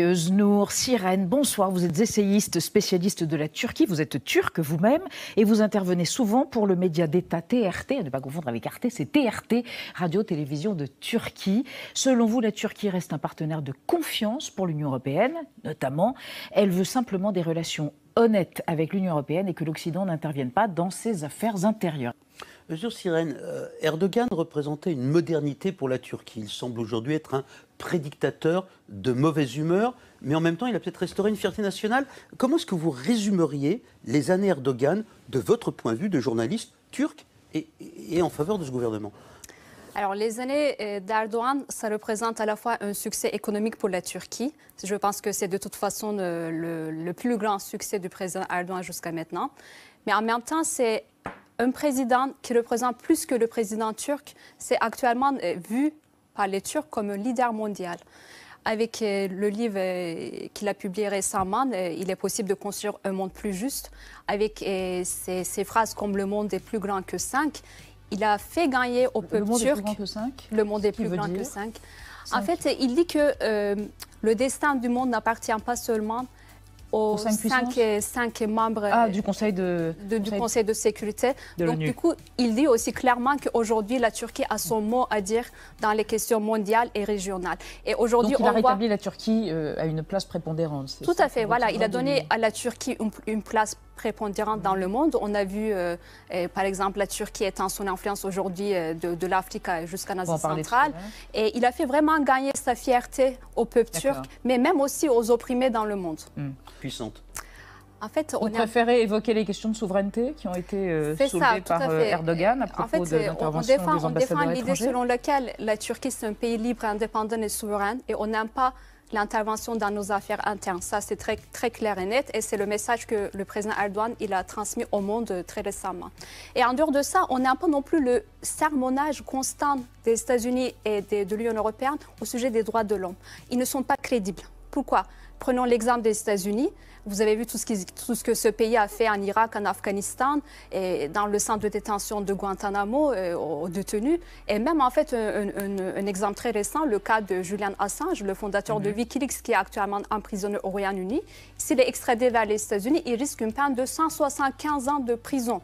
Eusnour, Sirène, bonsoir. Vous êtes essayiste, spécialiste de la Turquie. Vous êtes turc vous-même et vous intervenez souvent pour le média d'État TRT. À ne pas confondre avec RT c'est TRT, Radio-Télévision de Turquie. Selon vous, la Turquie reste un partenaire de confiance pour l'Union européenne, notamment. Elle veut simplement des relations honnêtes avec l'Union européenne et que l'Occident n'intervienne pas dans ses affaires intérieures. Monsieur Sirène, euh, Erdogan représentait une modernité pour la Turquie. Il semble aujourd'hui être un prédictateur de mauvaise humeur, mais en même temps, il a peut-être restauré une fierté nationale. Comment est-ce que vous résumeriez les années Erdogan de votre point de vue de journaliste turc et, en faveur de ce gouvernement alors, les années euh, d'Erdogan, ça représente à la fois un succès économique pour la Turquie. Je pense que c'est de toute façon euh, le plus grand succès du président Erdogan jusqu'à maintenant. Mais en même temps, c'est un président qui représente plus que le président turc, c'est actuellement euh, vu par les Turcs comme un leader mondial. Avec euh, le livre euh, qu'il a publié récemment, Il est possible de construire un monde plus juste, avec ses, phrases comme Le monde est plus grand que cinq », il a fait gagner au peuple le turc. Le monde est plus grand que cinq En fait, il dit que le destin du monde n'appartient pas seulement aux cinq, membres ah, du, Conseil de, du conseil, de sécurité. De Donc, du coup, il dit aussi clairement qu'aujourd'hui, la Turquie a son mot à dire dans les questions mondiales et régionales. Et aujourd'hui, il a rétabli la Turquie euh, à une place prépondérante. Tout à fait, voilà. Il a donné à la Turquie une, place prépondérante dans le monde. On a vu, euh, par exemple, la Turquie étant son influence aujourd'hui euh, de, l'Afrique jusqu'en Asie centrale. Et il a fait vraiment gagner sa fierté au peuple turc, mais même aussi aux opprimés dans le monde. Hmm puissante. En fait, on, préférait évoquer les questions de souveraineté qui ont été euh, soulevées par euh, Erdogan à propos de l'intervention des ambassadeurs On défend l'idée selon laquelle la Turquie c'est un pays libre, indépendant et souverain, et on n'aime pas l'intervention dans nos affaires internes. Ça, c'est très, très clair et net, et c'est le message que le président Erdogan il a transmis au monde euh, très récemment. Et en dehors de ça, on n'aime pas non plus le sermonnage constant des États-Unis et de l'Union européenne au sujet des droits de l'homme. Ils ne sont pas crédibles. Pourquoi Prenons l'exemple des États-Unis. Vous avez vu tout ce, que ce pays a fait en Irak, en Afghanistan, et dans le centre de détention de Guantanamo, euh, aux détenus. Et même, en fait, un, exemple très récent, le cas de Julian Assange, le fondateur de mhm. Wikileaks, qui est actuellement emprisonné au Royaume-Uni. S'il est extradé vers les États-Unis, il risque une peine de 175 ans de prison.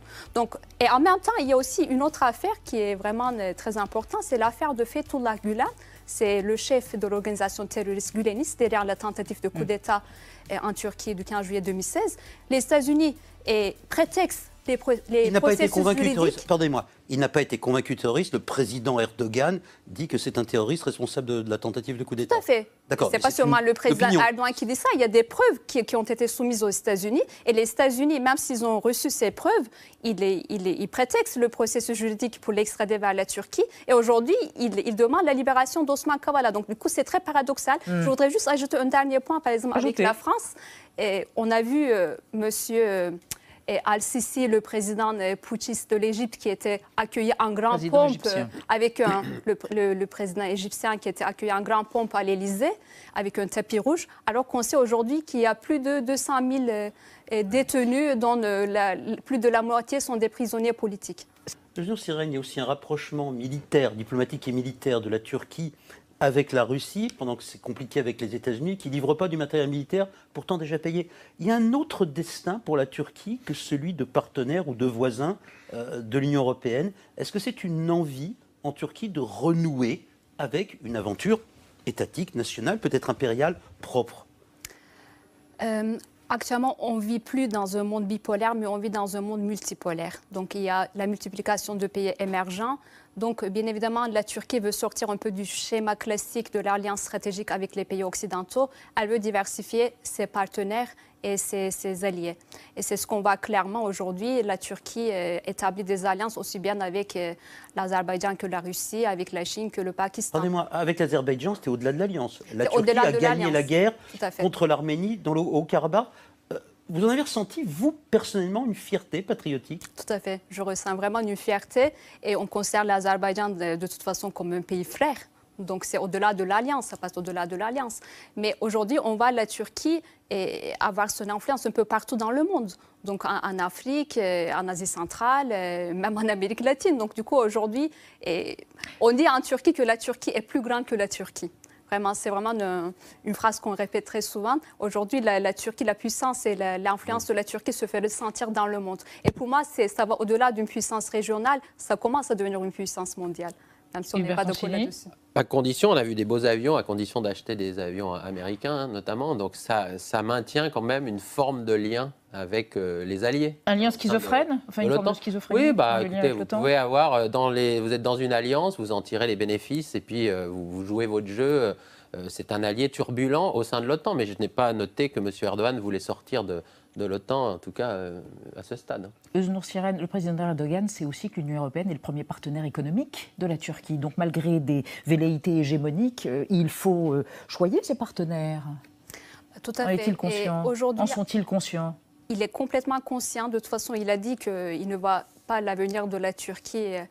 et en même temps, il y a aussi une autre affaire qui est vraiment euh, très importante, c'est l'affaire de Fethullah Gulen c'est le chef de l'organisation terroriste Gulenis, derrière la tentative de coup mm. d'État euh, en Turquie du 15 juillet 2016. Les États-Unis, et prétexte il n'a pas été convaincu terroriste. Pardonnez-moi. Il n'a pas été convaincu terroriste. Le président Erdogan dit que c'est un terroriste responsable de, la tentative de coup d'État. Tout à fait. D'accord. C'est pas seulement le président Erdogan qui dit ça. Il y a des preuves qui, ont été soumises aux États-Unis. Et les États-Unis, même s'ils ont reçu ces preuves, ils il, il prétextent le processus juridique pour l'extrader vers la Turquie. Et aujourd'hui, ils il demandent la libération d'Osman Kavala. Donc, du coup, c'est très paradoxal. Hmm. Je voudrais juste ajouter un dernier point, par exemple, avec la France. Et on a vu euh, Monsieur et Al-Sisi, le président euh, putschiste de l'Égypte, qui était accueilli en grande pompe euh, avec le, président égyptien qui était accueilli en grande pompe à l'Élysée avec un tapis rouge, alors qu'on sait aujourd'hui qu'il y a plus de 200 000 euh, détenus dont plus de la moitié sont des prisonniers politiques. L'Union il y a aussi un rapprochement militaire, diplomatique et militaire de la Turquie avec la Russie, pendant que c'est compliqué avec les États-Unis, qui ne livrent pas du matériel militaire, pourtant déjà payé. Il y a un autre destin pour la Turquie que celui de partenaire ou de voisin euh, de l'Union européenne. Est-ce que c'est une envie en Turquie de renouer avec une aventure étatique, nationale, peut-être impériale, propre euh, Actuellement, on ne vit plus dans un monde bipolaire, mais on vit dans un monde multipolaire. Donc, il y a la multiplication de pays émergents. Donc, bien évidemment, la Turquie veut sortir un peu du schéma classique de l'alliance stratégique avec les pays occidentaux. Elle veut diversifier ses partenaires et ses, alliés. Et c'est ce qu'on voit clairement aujourd'hui. La Turquie euh, établit des alliances aussi bien avec euh, l'Azerbaïdjan que la Russie, avec la Chine que le Pakistan. Pardonnez-moi, avec l'Azerbaïdjan, c'était au-delà de l'alliance. La Turquie a gagné la guerre contre l'Arménie dans le Haut-Karabakh. Euh, vous en avez ressenti, vous, personnellement, une fierté patriotique Tout à fait. Je ressens vraiment une fierté. Et on considère l'Azerbaïdjan, de toute façon, comme un pays frère. Donc c'est au-delà de l'alliance, ça passe au-delà de l'alliance. Mais aujourd'hui, on voit la Turquie et avoir son influence un peu partout dans le monde. Donc en, Afrique, euh, en Asie centrale, euh, même en Amérique latine. Donc du coup, aujourd'hui, on dit en Turquie que la Turquie est plus grande que la Turquie. Vraiment, c'est vraiment une, phrase qu'on répète très souvent. Aujourd'hui, la, Turquie, la puissance et l'influence de la Turquie se fait ressentir dans le monde. Et pour moi, ça va au-delà d'une puissance régionale, ça commence à devenir une puissance mondiale, même si on pas de à condition, on a vu des beaux avions à condition d'acheter des avions américains notamment, donc ça, maintient quand même une forme de lien avec euh, les alliés. Un lien schizophrène Enfin, une forme de schizophrène Oui, bah, vous pouvez avoir, euh, dans les, vous êtes dans une alliance, vous en tirez les bénéfices et puis euh, vous, jouez votre jeu. c'est un allié turbulent au sein de l'OTAN, mais je n'ai pas noté que M. Erdogan voulait sortir de, de l'OTAN, en tout cas euh, à ce stade. Eusnour hein. le président Erdogan, c'est aussi que l'Union européenne est le premier partenaire économique de la Turquie. Donc malgré des velléités hégémoniques, euh, il faut euh, choyer ses partenaires. Tout en Est-il conscient en sont-ils conscients il est complètement conscient. De toute façon, il a dit qu'il ne voit pas l'avenir de la Turquie euh,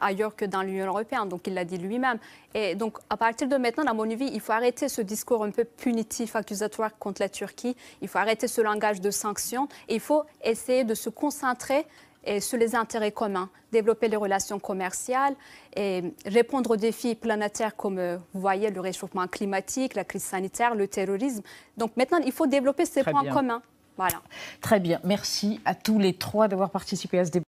ailleurs que dans l'Union européenne. Donc, il l'a dit lui-même. Et donc, à partir de maintenant, à mon avis, il faut arrêter ce discours un peu punitif, accusatoire contre la Turquie. Il faut arrêter ce langage de sanctions. il faut essayer de se concentrer euh, sur les intérêts communs, développer les relations commerciales et répondre aux défis planétaires comme euh, vous voyez le réchauffement climatique, la crise sanitaire, le terrorisme. Donc maintenant, il faut développer ces points communs. Voilà. Très bien. Merci à tous les trois d'avoir participé à ce débat.